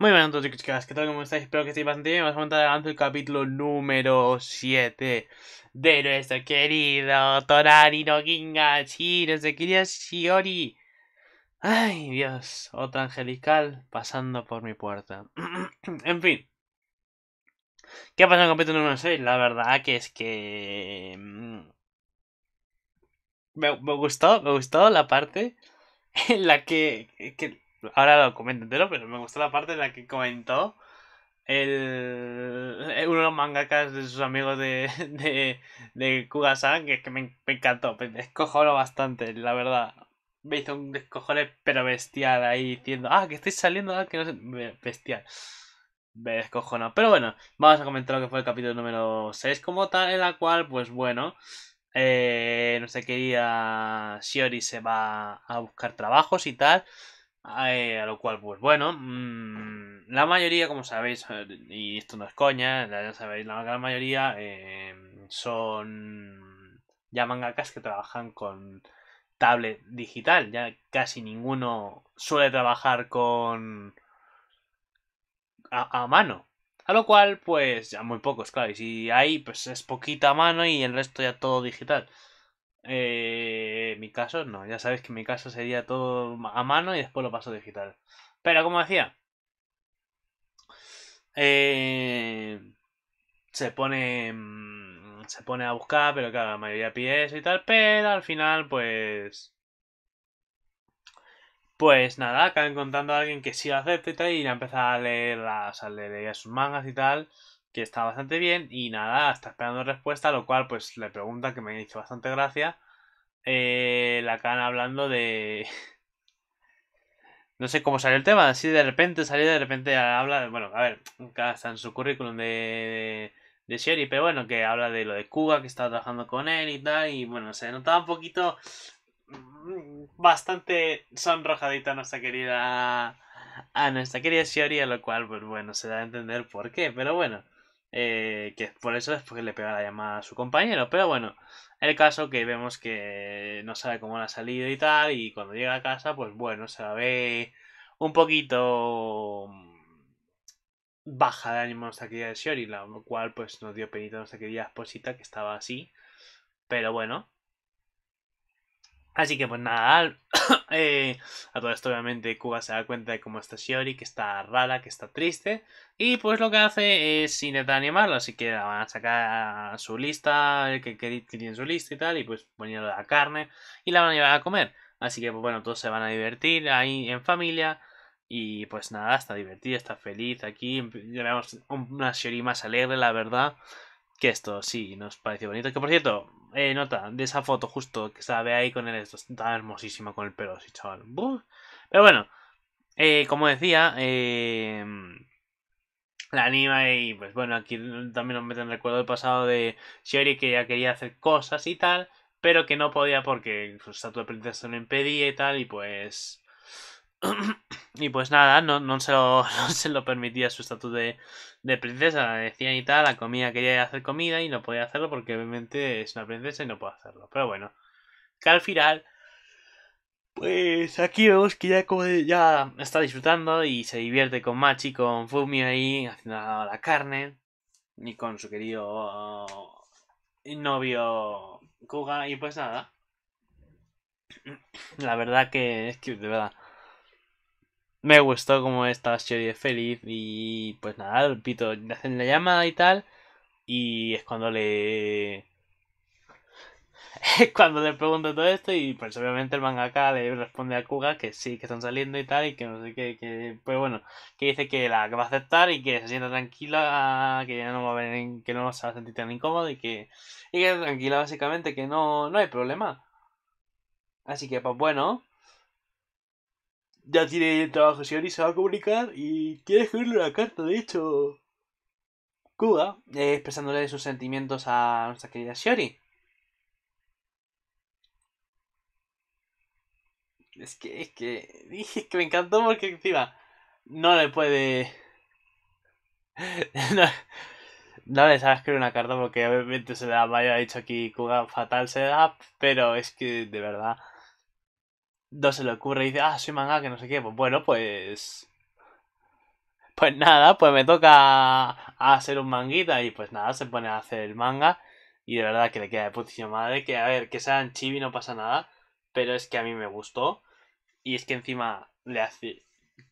Muy buenas a todos chicos chicas, ¿qué tal? ¿Cómo estáis? Espero que estéis bastante bien. Vamos a montar adelante el capítulo número 7 de nuestro querido Torari no Ginga Chiro, Shiori. Ay, Dios, otra angelical pasando por mi puerta. en fin. ¿Qué ha pasado en el capítulo número 6? La verdad que es que... Mm, me, me gustó, me gustó la parte en la que, que Ahora lo comento entero, pero me gustó la parte en la que comentó el, eh, uno de los mangakas de sus amigos de, de, de Kugasan, que, que me, encantó, me descojonó bastante, la verdad. Me hizo un descojones pero bestial ahí diciendo, ah, que estoy saliendo, ah, que no sé, bestial. Me descojonó. Pero bueno, vamos a comentar lo que fue el capítulo número 6 como tal, en la cual, pues bueno, eh, qué querida Shiori se va a buscar trabajos y tal. Eh, a lo cual, pues bueno, mm, la mayoría, como sabéis, eh, y esto no es coña, ya sabéis, la gran mayoría eh, son ya mangakas que trabajan con tablet digital. Ya casi ninguno suele trabajar con. a, mano. A lo cual, pues ya muy pocos, claro. Y si hay, pues es poquita mano y el resto ya todo digital. Eh, mi caso no, ya sabes que mi caso sería todo a mano y después lo paso digital. Pero como decía, eh, se pone mm, se pone a buscar, pero claro, la mayoría pide eso y tal, pero al final pues pues nada, acaba encontrando a alguien que sí lo acepta y tal, y ya empieza a leer, a, leer sus mangas y tal que está bastante bien y nada, está esperando respuesta, lo cual pues le pregunta que me dicho bastante gracia. Eh, la can hablando de... No sé cómo salió el tema, así de repente salió, de repente habla, de, bueno, a ver, está en su currículum de, de Sherry, pero bueno, que habla de lo de Cuba, que estaba trabajando con él y tal, y bueno, se notaba un poquito mm, bastante sonrojadita nuestra querida a nuestra querida Shiori, a lo cual, pues bueno, se da a entender por qué, pero bueno. Eh, que por eso después le pega la llamada a su compañero. Pero bueno, el caso que vemos que no sabe cómo la ha salido y tal. Y cuando llega a casa, pues bueno, se la ve un poquito mm, baja de ánimo nuestra querida de Shiori. La cual pues nos dio penita nuestra querida esposita que estaba así. Pero bueno, Así que pues nada, eh, a todo esto obviamente Cuba se da cuenta de cómo está Shiori, que está rara, que está triste, y pues lo que hace es intentar animarlo así que la van a sacar a su lista, el que, que, tiene su lista y tal, y pues poniendo la carne, y la van a llevar a comer. Así que pues bueno, todos se van a divertir ahí en familia, y pues nada, está divertida, está feliz aquí, tenemos una Shiori más alegre, la verdad, que esto sí, nos parece bonito, que por cierto, eh, nota de esa foto justo que se ve ahí con el esto. Está hermosísimo con el pelo así, chaval. Pero bueno, eh, como decía, em, la anima y pues bueno, aquí también nos meten recuerdo del pasado de Shiori que ya quería hacer cosas y tal, pero que no podía porque su estatua de princesa lo impedía y tal, y pues... y pues nada, no, no, se lo, no se lo permitía su estatus de, de princesa, decían y tal, la comida quería hacer comida y no podía hacerlo porque obviamente es una princesa y no puede hacerlo. Pero bueno, que al final, pues aquí vemos que ya, como ya está disfrutando y se divierte con Machi, con Fumio ahí, haciendo la carne ni con su querido eh, novio Kuga y pues nada. La verdad que es que de verdad me gustó como estaba y feliz y pues nada, repito, le hacen la llamada y tal y es cuando le es cuando le pregunto todo esto y pues obviamente el mangaka le responde a Kuga que sí, que están saliendo y tal y que no sé qué, que pues bueno, que dice que la que va a aceptar y que se sienta tranquila, que ya no va a que no se va a sentir tan incómodo y que, y que tranquila básicamente, que no, no hay problema. Así que pues bueno, ya tiene el trabajo, Shiori, se va a comunicar y quiere escribirle una carta, de hecho, Kuga, expresándole sus sentimientos a nuestra querida Shiori. Es que, es que, dije que me encantó porque encima no le puede... no, le sabe escribir una carta porque obviamente se le da mayor, ha dicho aquí Kuga fatal se da, pero es que de verdad no se le ocurre y dice, ah, soy manga, que no sé qué. Pues bueno, pues. Pues nada, pues me toca hacer un manguita y pues nada, se pone a hacer el manga. Y de verdad que le queda de putísima madre. Que a ver, que sean chibi no pasa nada. Pero es que a mí me gustó. Y es que encima le hace.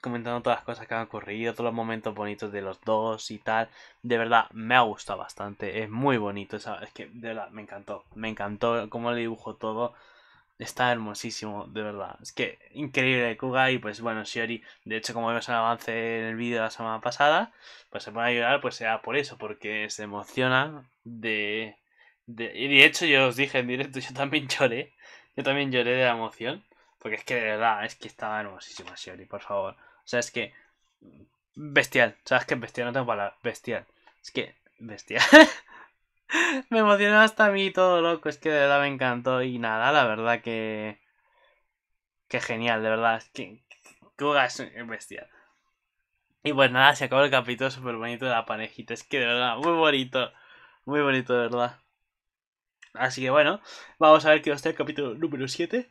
Comentando todas las cosas que han ocurrido, todos los momentos bonitos de los dos y tal. De verdad, me ha gustado bastante. Es muy bonito. es que de verdad, me encantó. Me encantó cómo le dibujo todo. Está hermosísimo, de verdad. Es que increíble Kuga y pues bueno, Shiori, de hecho como vimos el avance en el vídeo de la semana pasada, pues se pone a llorar pues sea por eso, porque se emociona de, de... Y de hecho yo os dije en directo, yo también lloré, yo también lloré de la emoción, porque es que de verdad, es que estaba hermosísimo Shiori, por favor. O sea, es que... Bestial, sabes que bestial, no tengo palabras, bestial. Es que... Bestial. me emocionó hasta a mí todo loco, es que de verdad me encantó. Y nada, la verdad que. Que genial, de verdad. Es que. bestia. Y pues nada, se acabó el capítulo súper bonito de la panejita. Es que de verdad, muy bonito. Muy bonito, de verdad. Así que bueno, vamos a ver qué va a el capítulo número 7.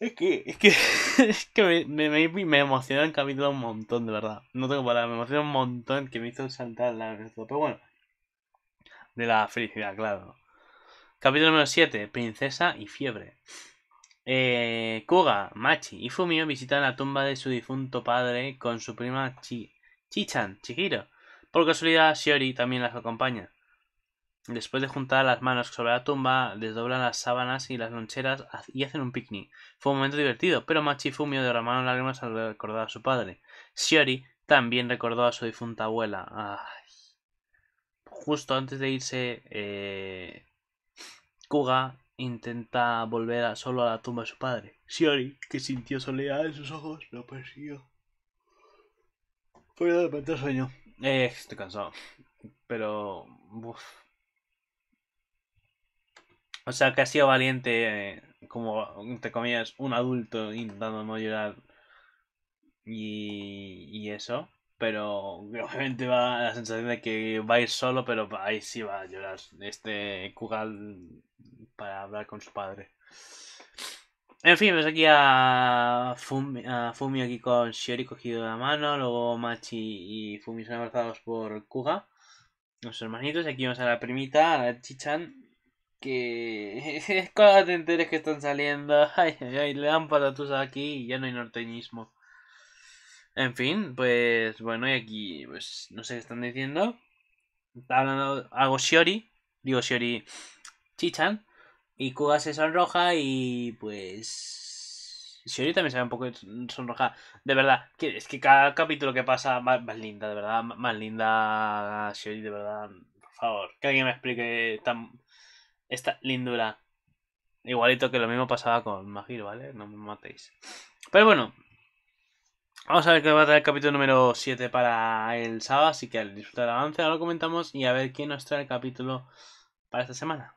Es que, es que, que me, me, me emocionó el capítulo un montón, de verdad. No tengo palabras, me emocionó un montón que me hizo saltar la Pero bueno, de la felicidad, claro. Capítulo número 7, Princesa y Fiebre. Eh, Kuga, Machi y Fumio visitan la tumba de su difunto padre con su prima Chi Chichan, Chihiro. Por casualidad, Shiori también las acompaña. Después de juntar las manos sobre la tumba, desdoblan las sábanas y las loncheras y hacen un picnic. Fue un momento divertido, pero Machi y Fumio derramaron lágrimas al recordar a su padre. Shiori también recordó a su difunta abuela. Justo antes de irse, eh, Kuga intenta volver solo a la tumba de su padre. Shiori, que sintió soledad en sus ojos, lo persiguió. Fue de repente sueño. Eh, estoy cansado. Pero... O sea, que ha sido valiente, eh, como te comías un adulto intentando no llorar y, eso. Pero obviamente va la sensación de que va a ir solo, pero ahí sí va a llorar este Kugal para hablar con su padre. En fin, vemos pues aquí a Fumi, aquí con Shiori cogido de la mano, luego Machi y Fumi son abrazados por Kuga, los hermanitos, y aquí vamos a la primita, a la Chichan, que es te enteres que están saliendo, ay, ay, le dan patatusas aquí y ya no hay norteñismo. En fin, pues bueno, y aquí, pues no sé qué están diciendo. Está hablando algo Shiori, digo Shiori Chichan, y Kuga se sonroja y pues... Shiori también se ve un poco sonroja. De verdad, es que cada capítulo que pasa más, más linda, de verdad, más linda Shiori, de verdad. Por favor, que alguien me explique tan esta lindura. Igualito que lo mismo pasaba con Magir, ¿vale? No me matéis. Pero bueno. Vamos a ver qué va a traer el capítulo número 7 para el sábado. Así que al disfrutar el avance ahora lo comentamos y a ver quién nos trae el capítulo para esta semana.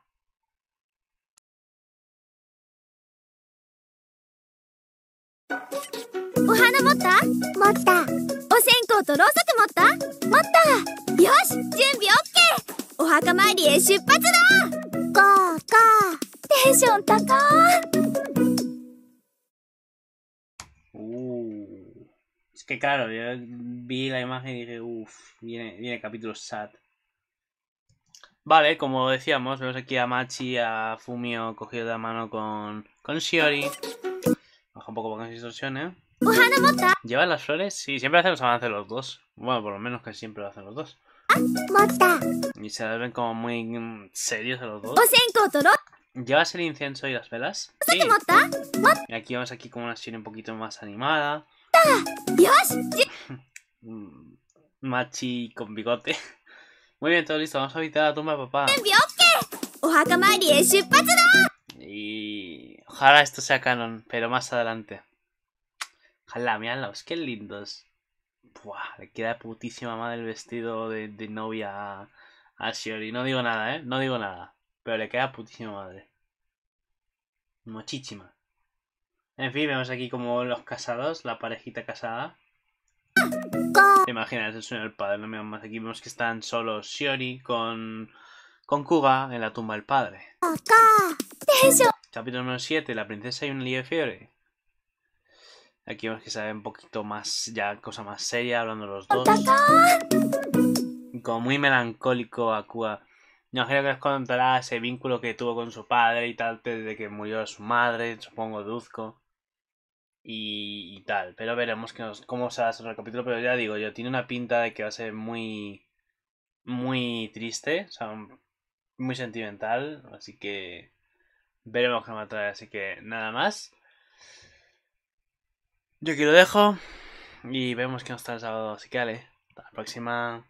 ¿Ohana motta? Motta. motta? Motta. Es que claro, yo vi la imagen y dije, uff, viene, viene capítulo sad. Vale, como decíamos, vemos aquí a Machi, a Fumio cogido de la mano con, con Shiori. Baja un poco con que se ¿Lleva las flores? Sí, siempre hacen los hacer los dos. Bueno, por lo menos que siempre lo hacen los dos. Y se ven como muy mm, serios a los dos. ¿Llevas el incienso y las velas? Y aquí vamos aquí con una serie un poquito más animada. ¡Dios! Mm, machi con bigote. Muy bien, todo listo. Vamos a visitar la tumba de papá. Y ojalá esto sea canon, pero más adelante. Ojalá, míralos, qué lindos. Buah, le queda putísima madre el vestido de, novia a, Shiori. No digo nada, ¿eh? No digo nada. Pero le queda putísima madre. Muchísima. En fin, vemos aquí como los casados, la parejita casada. ¿Te el sueño del padre? No me más aquí. Vemos que están solos Shiori con, con Kuga en la tumba del padre. Capítulo número 7, la princesa y un lío de fiebre. Aquí vemos que se ve un poquito más, ya cosa más seria, hablando los dos. Como muy melancólico Aqua. No creo que nos contará ese vínculo que tuvo con su padre y tal, pues, desde que murió su madre, supongo, Duzco. Y, tal. Pero veremos cómo se hace el capítulo. Pero ya digo, yo tiene una pinta de que va a ser muy. muy triste, o sea, muy sentimental. Así que. veremos qué me trae. Así que nada más. Yo aquí lo dejo y vemos que nos está el sábado. Así que dale, hasta la próxima.